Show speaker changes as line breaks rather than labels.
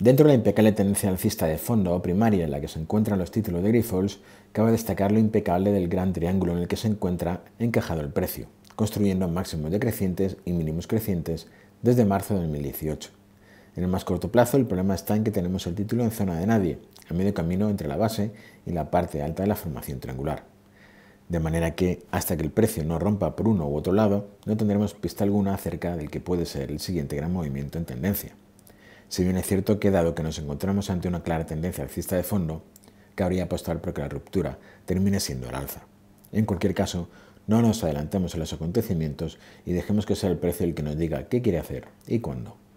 Dentro de la impecable tendencia alcista de fondo o primaria en la que se encuentran los títulos de Grifols, cabe destacar lo impecable del gran triángulo en el que se encuentra encajado el precio, construyendo máximos decrecientes y mínimos crecientes desde marzo de 2018. En el más corto plazo, el problema está en que tenemos el título en zona de nadie, a medio camino entre la base y la parte alta de la formación triangular. De manera que, hasta que el precio no rompa por uno u otro lado, no tendremos pista alguna acerca del que puede ser el siguiente gran movimiento en tendencia. Si bien es cierto que dado que nos encontramos ante una clara tendencia alcista de fondo, cabría apostar por que la ruptura termine siendo el alza. En cualquier caso, no nos adelantemos a los acontecimientos y dejemos que sea el precio el que nos diga
qué quiere hacer y
cuándo.